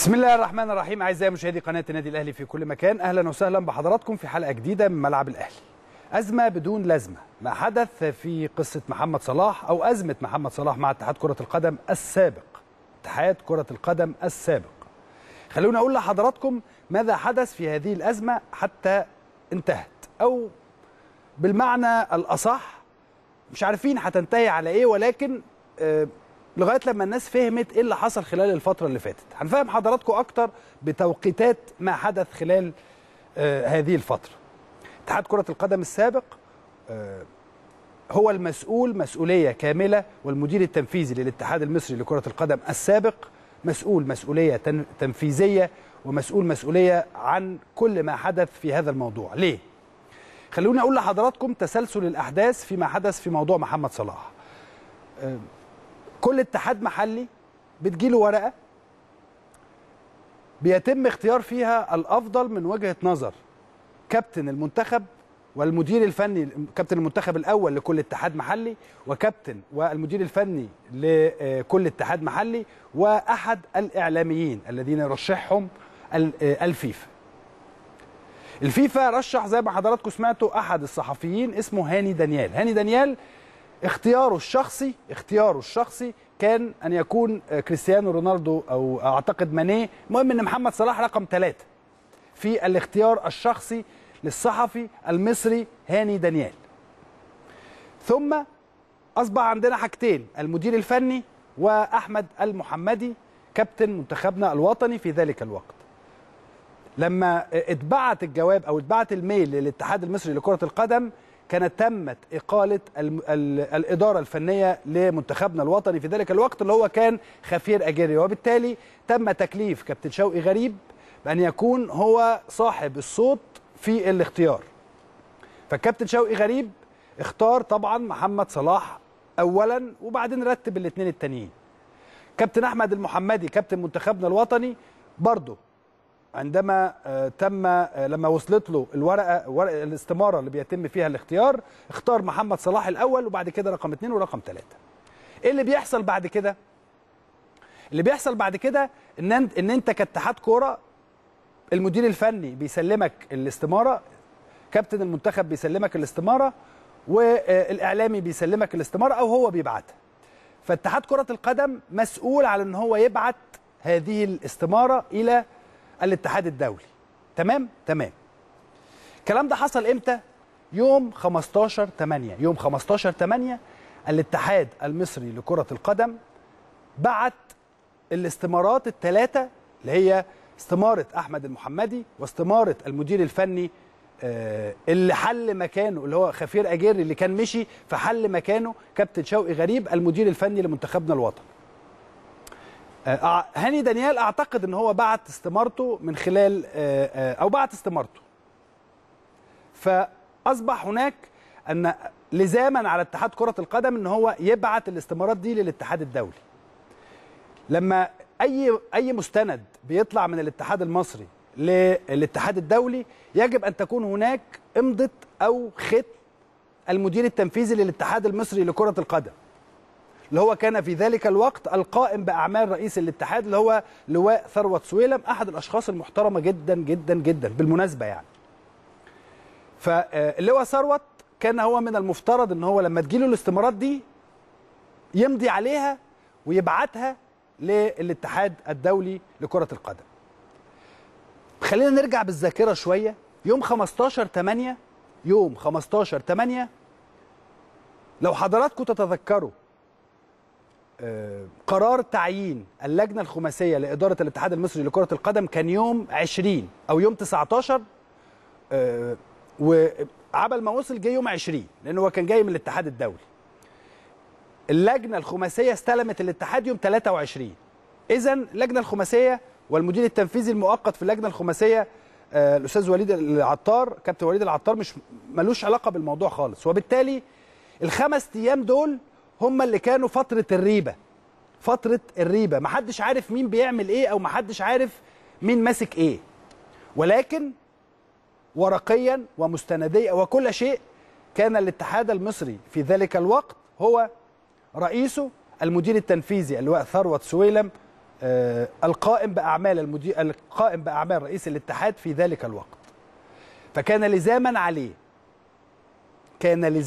بسم الله الرحمن الرحيم اعزائي مشاهدي قناه النادي الاهلي في كل مكان اهلا وسهلا بحضراتكم في حلقه جديده من ملعب الاهلي ازمه بدون لازمه ما حدث في قصه محمد صلاح او ازمه محمد صلاح مع اتحاد كره القدم السابق اتحاد كره القدم السابق خلونا اقول لحضراتكم ماذا حدث في هذه الازمه حتى انتهت او بالمعنى الاصح مش عارفين هتنتهي على ايه ولكن آه، لغايه لما الناس فهمت ايه اللي حصل خلال الفتره اللي فاتت هنفهم حضراتكم اكتر بتوقيتات ما حدث خلال آه، هذه الفتره اتحاد كره القدم السابق آه، هو المسؤول مسؤوليه كامله والمدير التنفيذي للاتحاد المصري لكره القدم السابق مسؤول مسؤوليه تنفيذيه ومسؤول مسؤوليه عن كل ما حدث في هذا الموضوع ليه خلوني اقول لحضراتكم تسلسل الاحداث فيما حدث في موضوع محمد صلاح آه، كل اتحاد محلي بتجيله ورقه بيتم اختيار فيها الافضل من وجهه نظر كابتن المنتخب والمدير الفني كابتن المنتخب الاول لكل اتحاد محلي وكابتن والمدير الفني لكل اتحاد محلي واحد الاعلاميين الذين يرشحهم الفيفا الفيفا رشح زي ما حضراتكم سمعتوا احد الصحفيين اسمه هاني دانيال هاني دانيال اختياره الشخصي اختياره الشخصي كان ان يكون كريستيانو رونالدو او اعتقد مانيه المهم ان محمد صلاح رقم ثلاثة في الاختيار الشخصي للصحفي المصري هاني دانيال ثم اصبح عندنا حاجتين المدير الفني واحمد المحمدي كابتن منتخبنا الوطني في ذلك الوقت لما اتبعت الجواب او اتبعت الميل للاتحاد المصري لكره القدم كانت تمت إقالة الإدارة الفنية لمنتخبنا الوطني في ذلك الوقت اللي هو كان خفير أجيري وبالتالي تم تكليف كابتن شوقي غريب بأن يكون هو صاحب الصوت في الاختيار فالكابتن شوقي غريب اختار طبعا محمد صلاح أولا وبعدين رتب الاثنين التانيين كابتن أحمد المحمدي كابتن منتخبنا الوطني برضه عندما آه، تم آه، لما وصلت له الورقه ورقه الاستماره اللي بيتم فيها الاختيار اختار محمد صلاح الاول وبعد كده رقم اثنين ورقم ثلاثه. ايه اللي بيحصل بعد كده؟ اللي بيحصل بعد كده ان انت ان انت كاتحاد كوره المدير الفني بيسلمك الاستماره كابتن المنتخب بيسلمك الاستماره والاعلامي بيسلمك الاستماره او هو بيبعتها. فاتحاد كره القدم مسؤول على ان هو يبعت هذه الاستماره الى الاتحاد الدولي تمام تمام الكلام ده حصل امتى يوم 15 8 يوم 15 8 الاتحاد المصري لكرة القدم بعت الاستمارات الثلاثة اللي هي استمارة أحمد المحمدي واستمارة المدير الفني آه، اللي حل مكانه اللي هو خفير اجير اللي كان مشي فحل مكانه كابتن شوقي غريب المدير الفني لمنتخبنا الوطني آه، هاني دانيال اعتقد ان هو بعت استمارته من خلال آه، آه، او بعت استمارته فاصبح هناك ان لزاما على اتحاد كره القدم ان هو يبعت الاستمارات دي للاتحاد الدولي لما اي اي مستند بيطلع من الاتحاد المصري للاتحاد الدولي يجب ان تكون هناك امضه او ختم المدير التنفيذي للاتحاد المصري لكره القدم اللي هو كان في ذلك الوقت القائم باعمال رئيس الاتحاد اللي هو لواء ثروت سويلم احد الاشخاص المحترمه جدا جدا جدا بالمناسبه يعني فاللواء ثروت كان هو من المفترض ان هو لما تجيله الاستمارات دي يمضي عليها ويبعتها للاتحاد الدولي لكرة القدم خلينا نرجع بالذاكرة شوية يوم 15 8 يوم 15 8 لو حضراتكم تتذكروا قرار تعيين اللجنه الخماسيه لاداره الاتحاد المصري لكره القدم كان يوم 20 او يوم 19 آه، وعبل ما وصل جه يوم 20 لان هو كان جاي من الاتحاد الدولي اللجنه الخماسيه استلمت الاتحاد يوم 23 اذا اللجنه الخماسيه والمدير التنفيذي المؤقت في اللجنه الخماسيه آه، الاستاذ وليد العطار كابتن وليد العطار مش ملوش علاقه بالموضوع خالص وبالتالي الخمس ايام دول هم اللي كانوا فتره الريبه فتره الريبه محدش عارف مين بيعمل ايه او محدش عارف مين ماسك ايه ولكن ورقيا ومستنديا وكل شيء كان الاتحاد المصري في ذلك الوقت هو رئيسه المدير التنفيذي اللواء ثروت سويلم آه القائم باعمال المدير القائم باعمال رئيس الاتحاد في ذلك الوقت فكان لزاما عليه كان لزاما